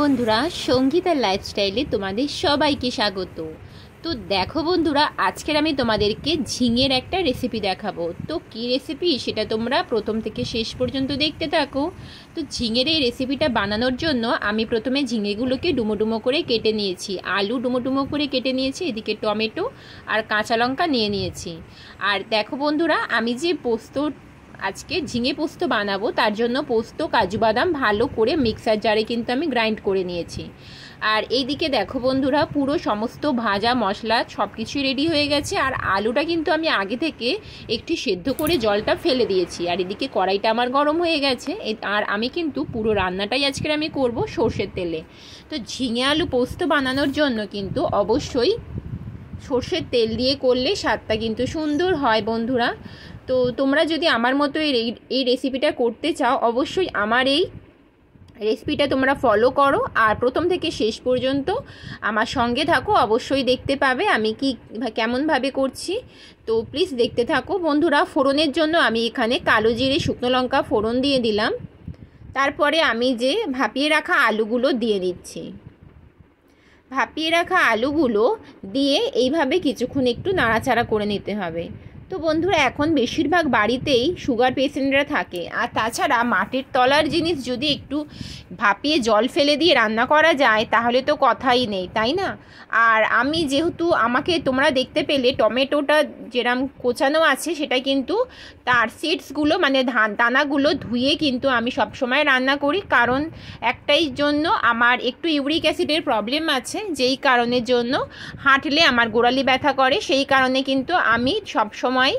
বন্ধুরা সঙ্গীতা লাইফস্টাইলে তোমাদের সবাইকে স্বাগত তো দেখো বন্ধুরা আজকের আমি তোমাদেরকে ঝিঙের একটা রেসিপি দেখাবো তো কি রেসিপি সেটা তোমরা প্রথম থেকে শেষ পর্যন্ত দেখতে থাকো তো ঝিঙের এই রেসিপিটা বানানোর জন্য আমি প্রথমে ঝিঙেগুলোকে ডুমো ডুমো করে কেটে নিয়েছি আলু ডুমো ডুমো করে কেটে নিয়েছি এদিকে টমেটো আর কাঁচা লঙ্কা নিয়ে নিয়েছি আর দেখো বন্ধুরা আমি যে পোস্ত আজকে ঝিঙে পোস্ত বানাবো তার জন্য পোস্ত কাজু বাদাম ভালো করে মিক্সার জারে কিন্তু আমি গ্রাইন্ড করে নিয়েছি আর এইদিকে দেখো বন্ধুরা পুরো সমস্ত ভাজা মশলা সব কিছুই রেডি হয়ে গেছে আর আলুটা কিন্তু আমি আগে থেকে একটি সেদ্ধ করে জলটা ফেলে দিয়েছি আর এদিকে কড়াইটা আমার গরম হয়ে গেছে আর আমি কিন্তু পুরো রান্নাটাই আজকের আমি করব সর্ষের তেলে তো ঝিঙে আলু পোস্ত বানানোর জন্য কিন্তু অবশ্যই সর্ষের তেল দিয়ে করলে স্বাদটা কিন্তু সুন্দর হয় বন্ধুরা তো তোমরা যদি আমার মতো এই এই রেসিপিটা করতে চাও অবশ্যই আমার এই রেসিপিটা তোমরা ফলো করো আর প্রথম থেকে শেষ পর্যন্ত আমার সঙ্গে থাকো অবশ্যই দেখতে পাবে আমি কি কেমনভাবে করছি তো প্লিজ দেখতে থাকো বন্ধুরা ফোড়নের জন্য আমি এখানে কালো জিরে শুকনো লঙ্কা ফোড়ন দিয়ে দিলাম তারপরে আমি যে ভাপিয়ে রাখা আলুগুলো দিয়ে দিচ্ছি ভাপিয়ে রাখা আলুগুলো দিয়ে এইভাবে কিছুক্ষণ একটু নাড়াচাড়া করে নিতে হবে তো বন্ধুরা এখন বেশিরভাগ বাড়িতেই সুগার পেশেন্টরা থাকে আর তাছাড়া মাটির তলার জিনিস যদি একটু ভাপিয়ে জল ফেলে দিয়ে রান্না করা যায় তাহলে তো কথাই নেই তাই না আর আমি যেহেতু আমাকে তোমরা দেখতে পেলে টমেটোটা যেরাম কোচানো আছে সেটা কিন্তু তার সিডসগুলো মানে ধান দানাগুলো ধুয়ে কিন্তু আমি সবসময় রান্না করি কারণ একটাই জন্য আমার একটু ইউরিক অ্যাসিডের প্রবলেম আছে যেই কারণের জন্য হাঁটলে আমার গোড়ালি ব্যথা করে সেই কারণে কিন্তু আমি সবসময় সময়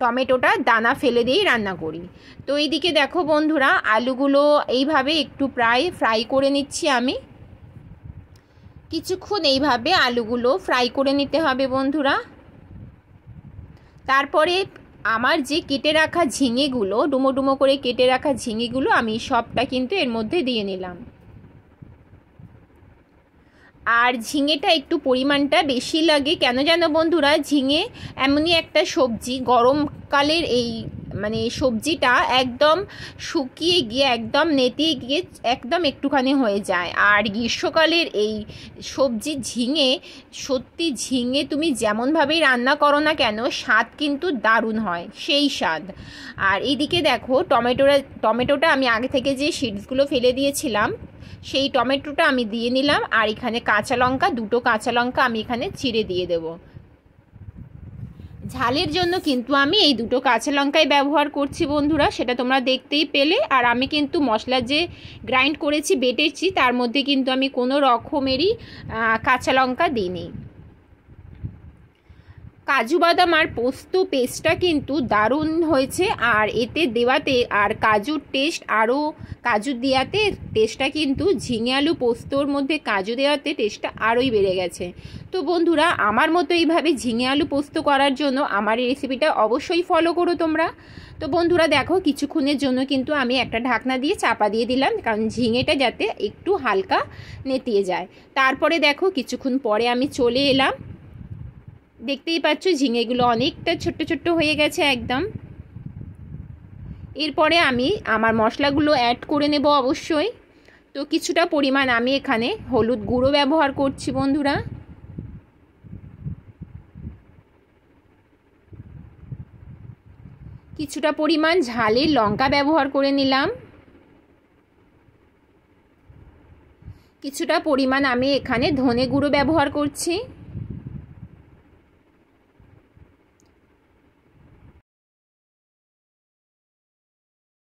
টমেটোটা দানা ফেলে দিয়েই রান্না করি তো এইদিকে দেখো বন্ধুরা আলুগুলো এইভাবে একটু প্রায় ফ্রাই করে নিচ্ছি আমি কিছুক্ষণ এইভাবে আলুগুলো ফ্রাই করে নিতে হবে বন্ধুরা তারপরে আমার যে কেটে রাখা ঝিঙেগুলো ডুমো ডুমো করে কেটে রাখা ঝিঙেগুলো আমি সবটা কিন্তু এর মধ্যে দিয়ে নিলাম আর ঝিঙেটা একটু পরিমাণটা বেশি লাগে কেন জানো বন্ধুরা ঝিঙে এমনই একটা সবজি গরমকালের এই মানে সবজিটা একদম শুকিয়ে গিয়ে একদম নেতিয়ে গিয়ে একদম একটুখানি হয়ে যায় আর গ্রীষ্মকালের এই সবজি ঝিঙে সত্যি ঝিঙে তুমি যেমনভাবেই রান্না করো না কেন স্বাদ কিন্তু দারুণ হয় সেই স্বাদ আর এদিকে দেখো টমেটোরা টমেটোটা আমি আগে থেকে যে সিডসগুলো ফেলে দিয়েছিলাম সেই টমেটোটা আমি দিয়ে নিলাম আর এখানে কাঁচা লঙ্কা দুটো কাঁচা লঙ্কা আমি এখানে চিড়ে দিয়ে দেবো ঝালের জন্য কিন্তু আমি এই দুটো কাঁচা লঙ্কাই ব্যবহার করছি বন্ধুরা সেটা তোমরা দেখতেই পেলে আর আমি কিন্তু মশলা যে গ্রাইন্ড করেছি বেটেছি তার মধ্যে কিন্তু আমি কোনো রকমেরই কাঁচা লঙ্কা দিইনি কাজু বাদাম আর পোস্ত পেস্টটা কিন্তু দারুণ হয়েছে আর এতে দেওয়াতে আর কাজুর টেস্ট আরও কাজু দেওয়াতে টেস্টটা কিন্তু ঝিঙে আলু পোস্তর মধ্যে কাজু দেওয়াতে টেস্টটা আরোই বেড়ে গেছে তো বন্ধুরা আমার মতো এইভাবে ঝিঙে আলু পোস্ত করার জন্য আমার এই রেসিপিটা অবশ্যই ফলো করো তোমরা তো বন্ধুরা দেখো কিছুক্ষণের জন্য কিন্তু আমি একটা ঢাকনা দিয়ে চাপা দিয়ে দিলাম কারণ ঝিঙেটা যাতে একটু হালকা নেতিয়ে যায় তারপরে দেখো কিছুক্ষণ পরে আমি চলে এলাম দেখতেই পাচ্ছ ঝিঙেগুলো অনেকটা ছোট্ট ছোট্ট হয়ে গেছে একদম এরপরে আমি আমার মশলাগুলো অ্যাড করে নেব অবশ্যই তো কিছুটা পরিমাণ আমি এখানে হলুদ গুঁড়ো ব্যবহার করছি বন্ধুরা কিছুটা পরিমাণ ঝালের লঙ্কা ব্যবহার করে নিলাম কিছুটা পরিমাণ আমি এখানে ধনে গুঁড়ো ব্যবহার করছি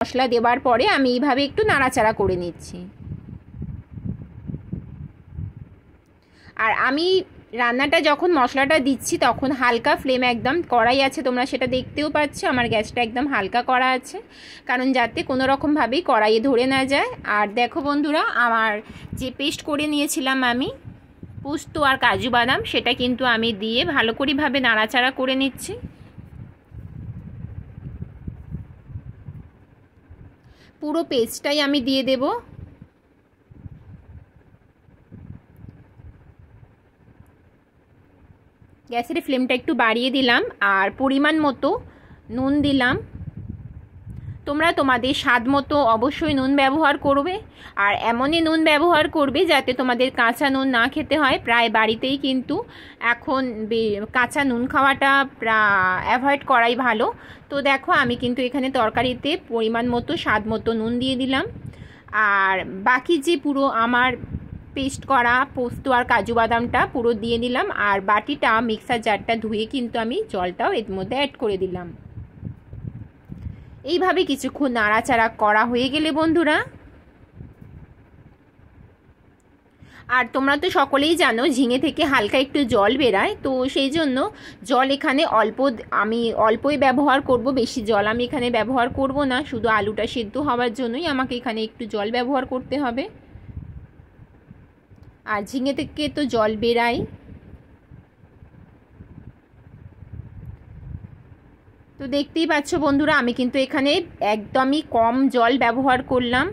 মশলা দেবার পরে আমি এইভাবে একটু নাড়াচাড়া করে নিচ্ছি আর আমি রান্নাটা যখন মশলাটা দিচ্ছি তখন হালকা ফ্লেম একদম কড়াই আছে তোমরা সেটা দেখতেও পাচ্ছ আমার গ্যাসটা একদম হালকা করা আছে কারণ যাতে কোনো রকমভাবেই কড়াইয়ে ধরে না যায় আর দেখো বন্ধুরা আমার যে পেস্ট করে নিয়েছিলাম আমি পোস্ত আর কাজু বাদাম সেটা কিন্তু আমি দিয়ে ভালো করেভাবে নাড়াচাড়া করে নিচ্ছি পুরো পেজটাই আমি দিয়ে দেব গ্যাসের ফ্লেমটা একটু বাড়িয়ে দিলাম আর পরিমাণ মতো নুন দিলাম তোমরা তোমাদের স্বাদ মতো অবশ্যই নুন ব্যবহার করবে আর এমনই নুন ব্যবহার করবে যাতে তোমাদের কাঁচা নুন না খেতে হয় প্রায় বাড়িতেই কিন্তু এখন কাঁচা নুন খাওয়াটা অ্যাভয়েড করাই ভালো তো দেখো আমি কিন্তু এখানে তরকারিতে পরিমাণ মতো স্বাদ মতো নুন দিয়ে দিলাম আর বাকি যে পুরো আমার পেস্ট করা পোস্ত আর কাজু বাদামটা পুরো দিয়ে দিলাম আর বাটিটা মিক্সার জারটা ধুয়ে কিন্তু আমি জলটাও এর মধ্যে অ্যাড করে দিলাম এইভাবে কিছুক্ষণ নাড়াচাড়া করা হয়ে গেলে বন্ধুরা আর তোমরা তো সকলেই জানো ঝিঙে থেকে হালকা একটু জল বেরায় তো সেই জন্য জল এখানে অল্প আমি অল্পই ব্যবহার করব বেশি জল আমি এখানে ব্যবহার করব না শুধু আলুটা সেদ্ধ হওয়ার জন্যই আমাকে এখানে একটু জল ব্যবহার করতে হবে আর ঝিঙে থেকে তো জল বেরায় তো দেখতেই পাচ্ছ বন্ধুরা আমি কিন্তু এখানে একদমই কম জল ব্যবহার করলাম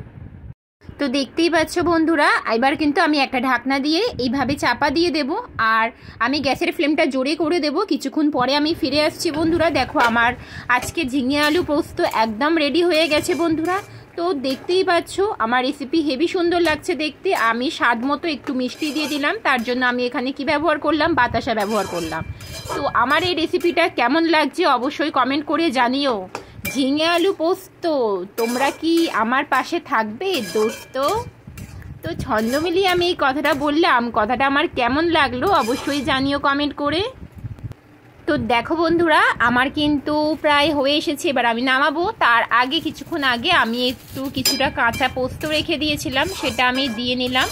তো দেখতেই পাচ্ছ বন্ধুরা এবার কিন্তু আমি একটা ঢাকনা দিয়ে এইভাবে চাপা দিয়ে দেব আর আমি গ্যাসের ফ্লেমটা জোরে করে দেব কিছুক্ষণ পরে আমি ফিরে আসছি বন্ধুরা দেখো আমার আজকে ঝিঙে আলু পোস্ত একদম রেডি হয়ে গেছে বন্ধুরা তো দেখতেই পাচ্ছ আমার রেসিপি হেভি সুন্দর লাগছে দেখতে আমি স্বাদ মতো একটু মিষ্টি দিয়ে দিলাম তার জন্য আমি এখানে কি ব্যবহার করলাম বাতাসা ব্যবহার করলাম তো আমার এই রেসিপিটা কেমন লাগছে অবশ্যই কমেন্ট করে জানিও ঝিঙে আলু পোস্ত তোমরা কি আমার পাশে থাকবে দোস্ত তো ছন্দ মিলিয়ে আমি এই কথাটা বললাম কথাটা আমার কেমন লাগলো অবশ্যই জানিও কমেন্ট করে তো দেখো বন্ধুরা আমার কিন্তু প্রায় হয়ে এসেছে এবার আমি নামাবো তার আগে কিছুক্ষণ আগে আমি একটু কিছুটা কাঁচা পোস্ত রেখে দিয়েছিলাম সেটা আমি দিয়ে নিলাম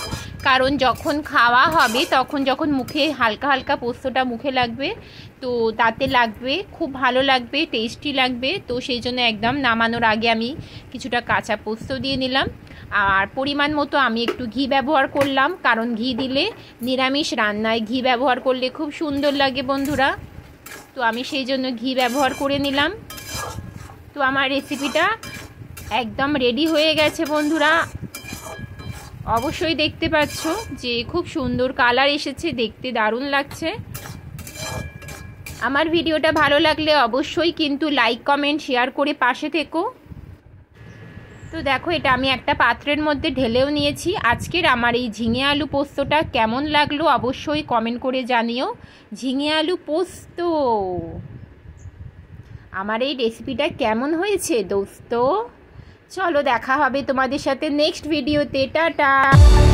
কারণ যখন খাওয়া হবে তখন যখন মুখে হালকা হালকা পোস্তটা মুখে লাগবে তো তাতে লাগবে খুব ভালো লাগবে টেস্টি লাগবে তো সেই জন্য একদম নামানোর আগে আমি কিছুটা কাঁচা পোস্ত দিয়ে নিলাম আর পরিমাণ মতো আমি একটু ঘি ব্যবহার করলাম কারণ ঘি দিলে নিরামিষ রান্নায় ঘি ব্যবহার করলে খুব সুন্দর লাগে বন্ধুরা তো আমি সেই জন্য ঘি ব্যবহার করে নিলাম তো আমার রেসিপিটা একদম রেডি হয়ে গেছে বন্ধুরা অবশ্যই দেখতে পাচ্ছ যে খুব সুন্দর কালার এসেছে দেখতে দারুণ লাগছে আমার ভিডিওটা ভালো লাগলে অবশ্যই কিন্তু লাইক কমেন্ট শেয়ার করে পাশে থেকো তো দেখো এটা আমি একটা পাত্রের মধ্যে ঢেলেও নিয়েছি আজকের আমার এই ঝিঙে আলু পোস্তটা কেমন লাগলো অবশ্যই কমেন্ট করে জানিও ঝিঙে আলু পোস্ত আমার এই রেসিপিটা কেমন হয়েছে দোস্ত চলো দেখা হবে তোমাদের সাথে নেক্সট ভিডিওতে টাটা